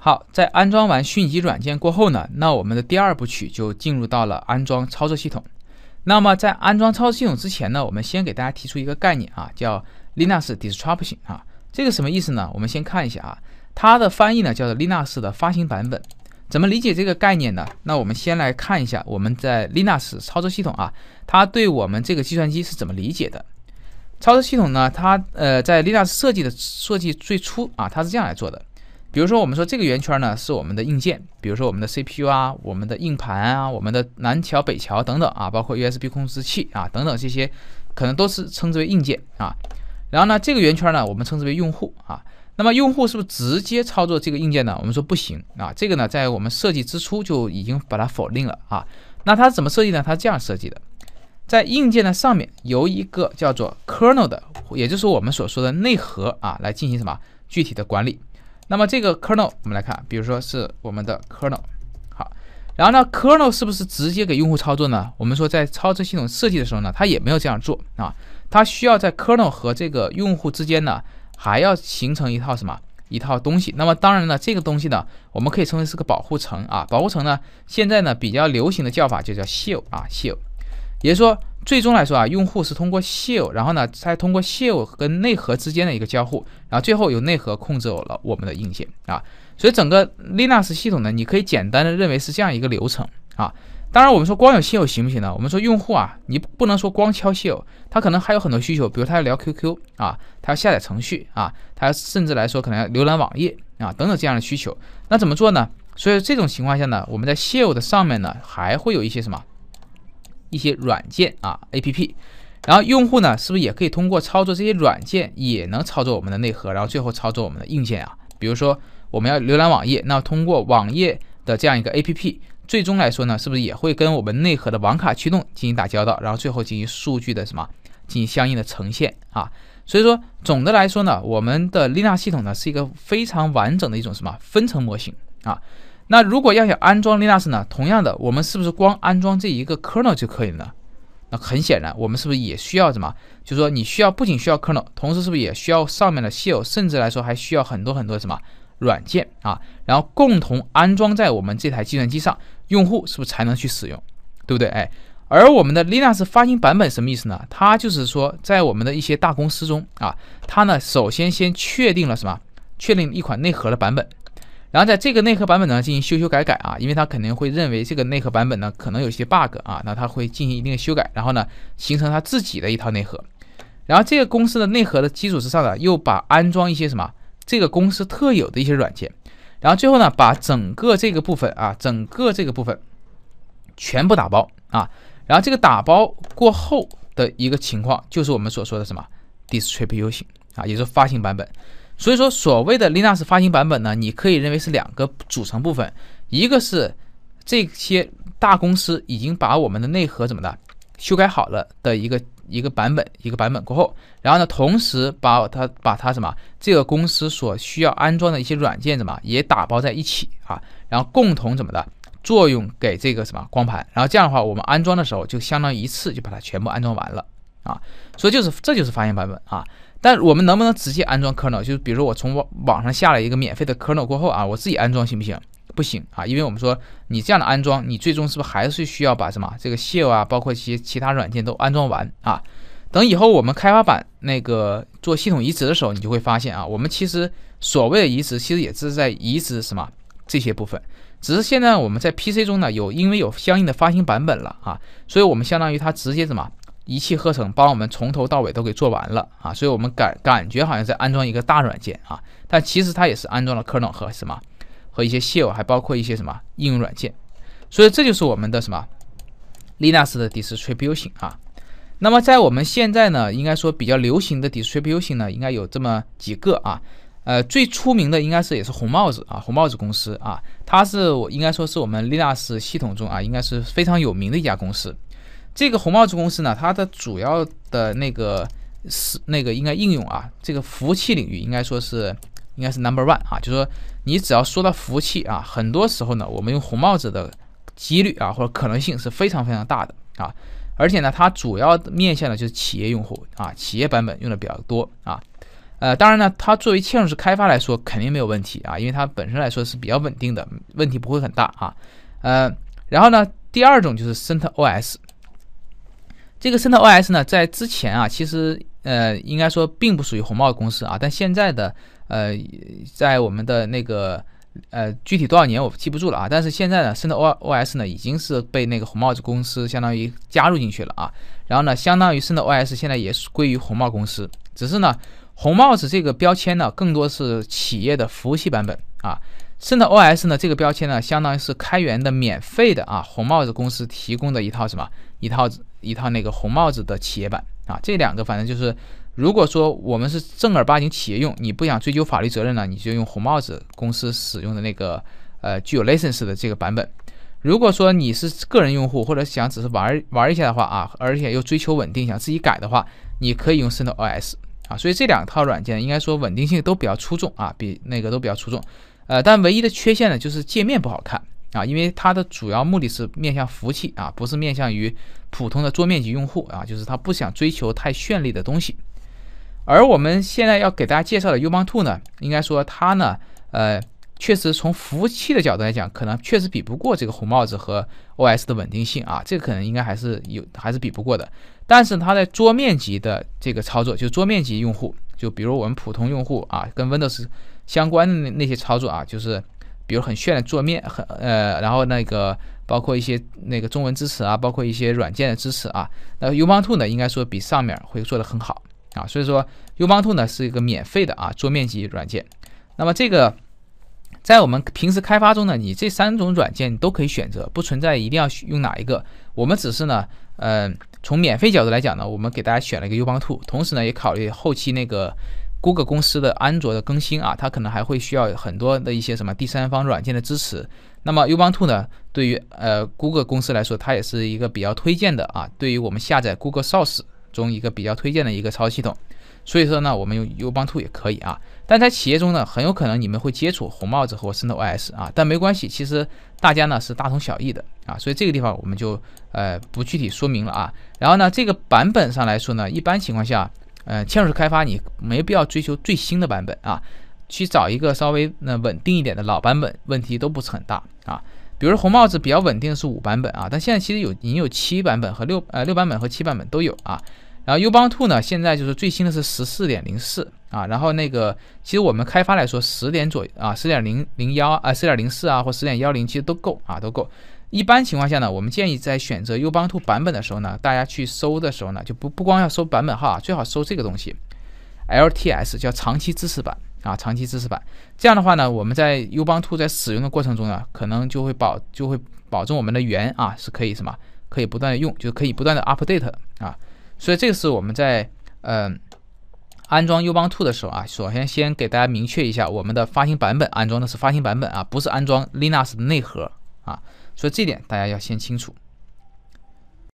好，在安装完迅疾软件过后呢，那我们的第二部曲就进入到了安装操作系统。那么在安装操作系统之前呢，我们先给大家提出一个概念啊，叫 Linux Distribution 啊，这个什么意思呢？我们先看一下啊，它的翻译呢叫做 Linux 的发行版本。怎么理解这个概念呢？那我们先来看一下我们在 Linux 操作系统啊，它对我们这个计算机是怎么理解的？操作系统呢，它呃在 Linux 设计的设计最初啊，它是这样来做的。比如说，我们说这个圆圈呢是我们的硬件，比如说我们的 CPU 啊，我们的硬盘啊，我们的南桥北桥等等啊，包括 USB 控制器啊等等这些，可能都是称之为硬件啊。然后呢，这个圆圈呢，我们称之为用户啊。那么用户是不是直接操作这个硬件呢？我们说不行啊。这个呢，在我们设计之初就已经把它否定了啊。那它怎么设计呢？它这样设计的，在硬件的上面有一个叫做 kernel 的，也就是我们所说的内核啊，来进行什么具体的管理。那么这个 kernel 我们来看，比如说是我们的 kernel，好，然后呢 kernel 是不是直接给用户操作呢？我们说在操作系统设计的时候呢，它也没有这样做啊，它需要在 kernel 和这个用户之间呢，还要形成一套什么一套东西。那么当然了，这个东西呢，我们可以称为是个保护层啊，保护层呢，现在呢比较流行的叫法就叫 s h e l l 啊 s h e l l 也就是说。最终来说啊，用户是通过 shell，然后呢，再通过 shell 跟内核之间的一个交互，然后最后由内核控制了我们的硬件啊。所以整个 Linux 系统呢，你可以简单的认为是这样一个流程啊。当然，我们说光有 shell 行不行呢？我们说用户啊，你不能说光敲 shell，他可能还有很多需求，比如他要聊 QQ 啊，他要下载程序啊，他甚至来说可能要浏览网页啊等等这样的需求。那怎么做呢？所以这种情况下呢，我们在 shell 的上面呢，还会有一些什么？一些软件啊，APP，然后用户呢，是不是也可以通过操作这些软件，也能操作我们的内核，然后最后操作我们的硬件啊？比如说我们要浏览网页，那通过网页的这样一个 APP，最终来说呢，是不是也会跟我们内核的网卡驱动进行打交道，然后最后进行数据的什么，进行相应的呈现啊？所以说，总的来说呢，我们的 Linux 系统呢，是一个非常完整的一种什么分层模型啊。那如果要想安装 Linux 呢？同样的，我们是不是光安装这一个 kernel 就可以呢？那很显然，我们是不是也需要什么？就是说，你需要不仅需要 kernel，同时是不是也需要上面的 shell，甚至来说还需要很多很多什么软件啊？然后共同安装在我们这台计算机上，用户是不是才能去使用？对不对？哎，而我们的 Linux 发行版本什么意思呢？它就是说，在我们的一些大公司中啊，它呢首先先确定了什么？确定一款内核的版本。然后在这个内核版本呢进行修修改改啊，因为他肯定会认为这个内核版本呢可能有些 bug 啊，那他会进行一定的修改，然后呢形成他自己的一套内核，然后这个公司的内核的基础之上呢，又把安装一些什么这个公司特有的一些软件，然后最后呢把整个这个部分啊，整个这个部分全部打包啊，然后这个打包过后的一个情况就是我们所说的什么 distribution 啊，也就是发行版本。所以说，所谓的 Linux 发行版本呢，你可以认为是两个组成部分，一个是这些大公司已经把我们的内核怎么的修改好了的一个一个版本，一个版本过后，然后呢，同时把它把它什么这个公司所需要安装的一些软件怎么也打包在一起啊，然后共同怎么的作用给这个什么光盘，然后这样的话，我们安装的时候就相当于一次就把它全部安装完了啊，所以就是这就是发行版本啊。但我们能不能直接安装 kernel？就是比如说我从网网上下了一个免费的 kernel 过后啊，我自己安装行不行？不行啊，因为我们说你这样的安装，你最终是不是还是需要把什么这个 shell 啊，包括一些其他软件都安装完啊？等以后我们开发版那个做系统移植的时候，你就会发现啊，我们其实所谓的移植，其实也是在移植什么这些部分，只是现在我们在 PC 中呢，有因为有相应的发行版本了啊，所以我们相当于它直接什么？一气呵成，帮我们从头到尾都给做完了啊，所以我们感感觉好像在安装一个大软件啊，但其实它也是安装了 kernel 和什么，和一些 shell，还包括一些什么应用软件，所以这就是我们的什么 Linux 的 distribution 啊。那么在我们现在呢，应该说比较流行的 distribution 呢，应该有这么几个啊，呃，最出名的应该是也是红帽子啊，红帽子公司啊，它是我应该说是我们 Linux 系统中啊，应该是非常有名的一家公司。这个红帽子公司呢，它的主要的那个是那个应该应用啊，这个服务器领域应该说是应该是 number one 啊，就是说你只要说到服务器啊，很多时候呢，我们用红帽子的几率啊或者可能性是非常非常大的啊，而且呢，它主要面向的就是企业用户啊，企业版本用的比较多啊，呃，当然呢，它作为嵌入式开发来说肯定没有问题啊，因为它本身来说是比较稳定的，问题不会很大啊，呃，然后呢，第二种就是 Cent O S。这个 n t OS 呢，在之前啊，其实呃，应该说并不属于红帽公司啊。但现在的呃，在我们的那个呃，具体多少年我记不住了啊。但是现在呢，生 n OOS 呢，已经是被那个红帽子公司相当于加入进去了啊。然后呢，相当于 n t OS 现在也归于红帽公司，只是呢，红帽子这个标签呢，更多是企业的服务器版本啊。n t OS 呢，这个标签呢，相当于是开源的、免费的啊。红帽子公司提供的一套什么一套。一套那个红帽子的企业版啊，这两个反正就是，如果说我们是正儿八经企业用，你不想追究法律责任呢，你就用红帽子公司使用的那个呃具有 license 的这个版本。如果说你是个人用户或者想只是玩玩一下的话啊，而且又追求稳定，想自己改的话，你可以用 CentOS 啊。所以这两套软件应该说稳定性都比较出众啊，比那个都比较出众。呃，但唯一的缺陷呢，就是界面不好看。啊，因为它的主要目的是面向服务器啊，不是面向于普通的桌面级用户啊，就是它不想追求太绚丽的东西。而我们现在要给大家介绍的 Ubuntu 呢，应该说它呢，呃，确实从服务器的角度来讲，可能确实比不过这个红帽子和 OS 的稳定性啊，这可能应该还是有还是比不过的。但是它在桌面级的这个操作，就桌面级用户，就比如我们普通用户啊，跟 Windows 相关的那那些操作啊，就是。比如很炫的桌面，很呃，然后那个包括一些那个中文支持啊，包括一些软件的支持啊。那 U t 兔呢，应该说比上面会做得很好啊，所以说 U t 兔呢是一个免费的啊桌面级软件。那么这个在我们平时开发中呢，你这三种软件都可以选择，不存在一定要用哪一个。我们只是呢，呃，从免费角度来讲呢，我们给大家选了一个 U t 兔，同时呢也考虑后期那个。谷歌公司的安卓的更新啊，它可能还会需要很多的一些什么第三方软件的支持。那么 U t 兔呢，对于呃谷歌公司来说，它也是一个比较推荐的啊。对于我们下载 Google s o u r e 中一个比较推荐的一个操作系统，所以说呢，我们用 U t 兔也可以啊。但在企业中呢，很有可能你们会接触红帽子或 CentOS 啊，但没关系，其实大家呢是大同小异的啊。所以这个地方我们就呃不具体说明了啊。然后呢，这个版本上来说呢，一般情况下。呃，嵌入式开发你没必要追求最新的版本啊，去找一个稍微那稳定一点的老版本，问题都不是很大啊。比如红帽子比较稳定的是五版本啊，但现在其实有已经有七版本和六呃六版本和七版本都有啊。然后优 t 兔呢，现在就是最新的是十四点零四啊。然后那个其实我们开发来说，十点左右啊，十点零零幺啊，十点零四啊，或十点幺零其实都够啊，都够。一般情况下呢，我们建议在选择优 t 兔版本的时候呢，大家去搜的时候呢，就不不光要搜版本号啊，最好搜这个东西，LTS 叫长期支持版啊，长期支持版。这样的话呢，我们在优 t 兔在使用的过程中呢，可能就会保就会保证我们的源啊是可以什么可以不断的用，就可以不断的 update 啊。所以这个是我们在嗯安装优 t 兔的时候啊，首先先给大家明确一下，我们的发行版本安装的是发行版本啊，不是安装 Linux 的内核啊。所以，这点大家要先清楚。